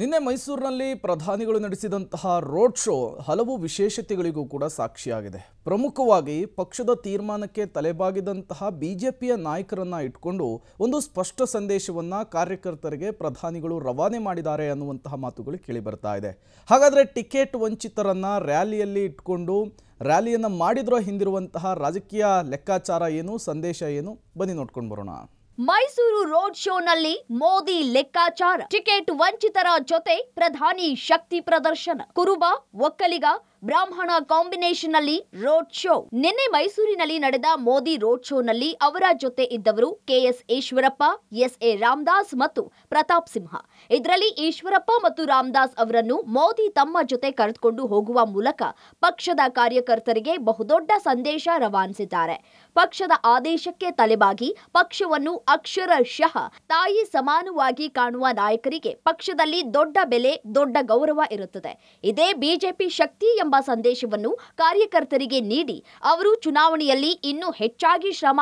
ನಿನ್ನೆ ಮೈಸೂರಿನಲ್ಲಿ ಪ್ರಧಾನಿಗಳು ನಡೆಸಿದಂತಹ road show ಹಲವು ವಿಶೇಷತೆಗಳಿಗೂ ಕೂಡ ಸಾಕ್ಷಿಯಾಗಿದೆ ಪ್ರಮುಖವಾಗಿ ಪಕ್ಷದ ತೀರ್ಮಾನಕ್ಕೆ ತಲೆಬಾಗಿದಂತಹ ಬಿಜೆಪಿಯ ನಾಯಕರನ್ನ ಇಟ್ಕೊಂಡು ಒಂದು ಸ್ಪಷ್ಟ ಸಂದೇಶವನ್ನು ಕಾರ್ಯಕರ್ತರಿಗೆ ಪ್ರಧಾನಿಗಳು ರವಾನೆ ಮಾಡಿದ್ದಾರೆ ಅನ್ನುವಂತಹ ಮಾತುಗಳು ಕೇಳಿಬರ್ತಾ ಇದೆ ಹಾಗಾದರೆ ಟಿಕೆಟ್ ವಂಚಿತರನ್ನು ರ್ಯಾಲಿಯಲ್ಲಿ ಇಟ್ಕೊಂಡು ರ್ಯಾಲಿಯನ್ನು ಮಾಡಿದ್ರೋ ಹಿಂದಿರುವಂತಹ ರಾಜಕೀಯ ಲೆಕ್ಕಾಚಾರ ಏನು ಸಂದೇಶ ಏನು ಬನ್ನಿ ನೋಡ್ಕೊಂಡು ಬರೋಣ ಮೈಸೂರು ರೋಡ್ ಶೋನಲ್ಲಿ ಮೋದಿ ಲೆಕ್ಕಾಚಾರ ಟಿಕೆಟ್ ವಂಚಿತರ ಜೊತೆ ಪ್ರಧಾನಿ ಶಕ್ತಿ ಪ್ರದರ್ಶನ ಕುರುಬ ಒಕ್ಕಲಿಗ ಬ್ರಾಹ್ಮಣ ಕಾಂಬಿನೇಷನ್ ನಲ್ಲಿ ರೋಡ್ ಶೋ ನಿನ್ನೆ ಮೈಸೂರಿನಲ್ಲಿ ನಡೆದ ಮೋದಿ ರೋಡ್ ಶೋನಲ್ಲಿ ಅವರ ಜೊತೆ ಇದ್ದವರು KS Eshwarappa S A Ramdas ಮತ್ತು ಪ್ರತಾಪ್ ಸಿಂಹ ಇದರಲ್ಲಿ ಈಶ್ವರಪ್ಪ ಮತ್ತು ರಾಮದಾಸ್ ಅವರನ್ನು ಮೋದಿ ತಮ್ಮ ಜೊತೆ ಕರೆದುಕೊಂಡು ಹೋಗುವ ಮೂಲಕ ಪಕ್ಷದ ಕಾರ್ಯಕರ್ತರಿಗೆ ಬಹುದೊಡ್ಡ ಸಂದೇಶ ರವಾನಿಸಿದ್ದಾರೆ ಪಕ್ಷದ ಆದೇಶಕ್ಕೆ ತಲೆಬಾಗಿ ಪಕ್ಷವನ್ನು ಅಕ್ಷರಶಃ ತಾಯಿ ಸಮಾನವಾಗಿ ಕಾಣುವ ನಾಯಕರಿಗೆ ಪಕ್ಷದಲ್ಲಿ ದೊಡ್ಡ ಬೆಲೆ ದೊಡ್ಡ ಗೌರವ ಇರುತ್ತದೆ ಇದೇ ಬಿಜೆಪಿ ಶಕ್ತಿ ಎಂಬ ಸಂದೇಶವನ್ನು ಕಾರ್ಯಕರ್ತರಿಗೆ ನೀಡಿ ಅವರು ಚುನಾವಣೆಯಲ್ಲಿ ಇನ್ನೂ ಹೆಚ್ಚಾಗಿ ಶ್ರಮ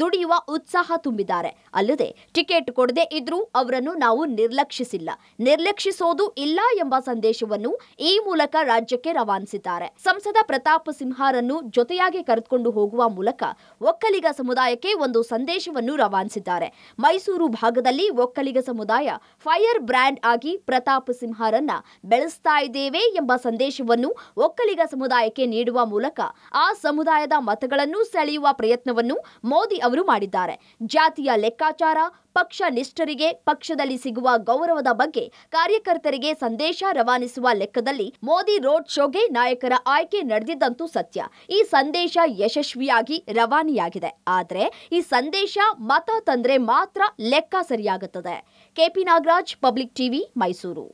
ದುಡಿಯುವ ಉತ್ಸಾಹ ತುಂಬಿದ್ದಾರೆ ಅಲ್ಲದೆ ಟಿಕೆಟ್ ಕೊಡದೆ ಇದ್ರೂ ಅವರನ್ನು ನಾವು ನಿರ್ಲಕ್ಷಿಸಿಲ್ಲ ನಿರ್ಲಕ್ಷಿಸೋದು ಇಲ್ಲ ಎಂಬ ಸಂದೇಶವನ್ನು ಈ ಮೂಲಕ ರಾಜ್ಯಕ್ಕೆ ರವಾನಿಸಿದ್ದಾರೆ ಸಂಸದ ಪ್ರತಾಪ್ ಸಿಂಹರನ್ನು ಜೊತೆಯಾಗಿ ಕರೆದುಕೊಂಡು ಹೋಗುವ ಮೂಲಕ ಒಕ್ಕಲಿಗ ಸಮುದಾಯಕ್ಕೆ ಒಂದು ಸಂದೇಶವನ್ನು ರವಾನಿಸಿದ್ದಾರೆ ಮೈಸೂರು ಭಾಗದಲ್ಲಿ ಒಕ್ಕಲಿಗ ಸಮುದಾಯ ಫೈರ್ ಬ್ರ್ಯಾಂಡ್ ಆಗಿ ಪ್ರತಾಪ್ ಸಿಂಹರನ್ನ ಬೆಳೆಸ್ತಾ ಇದ್ದೇವೆ ಎಂಬ ಸಂದೇಶವನ್ನು ಒಕ್ಕಲಿಗ ಸಮುದಾಯಕ್ಕೆ ನೀಡುವ ಮೂಲಕ ಆ ಸಮುದಾಯದ ಮತಗಳನ್ನು ಸೆಳೆಯುವ ಪ್ರಯತ್ನವನ್ನು ಮೋದಿ ಅವರು ಮಾಡಿದ್ದಾರೆ ಜಾತಿಯ ಲೆಕ್ಕಾಚಾರ ಪಕ್ಷ ನಿಷ್ಠರಿಗೆ ಪಕ್ಷದಲ್ಲಿ ಸಿಗುವ ಗೌರವದ ಬಗ್ಗೆ ಕಾರ್ಯಕರ್ತರಿಗೆ ಸಂದೇಶ ರವಾನಿಸುವ ಲೆಕ್ಕದಲ್ಲಿ ಮೋದಿ ರೋಡ್ ಶೋಗೆ ನಾಯಕರ ಆಯ್ಕೆ ನಡೆದಿದ್ದಂತೂ ಸತ್ಯ ಈ ಸಂದೇಶ ಯಶಸ್ವಿಯಾಗಿ ರವಾನೆಯಾಗಿದೆ ಆದರೆ ಈ ಸಂದೇಶ ಮತ ತಂದ್ರೆ ಮಾತ್ರ ಲೆಕ್ಕ ಸರಿಯಾಗುತ್ತದೆ KP Nagaraj public TV Mysuru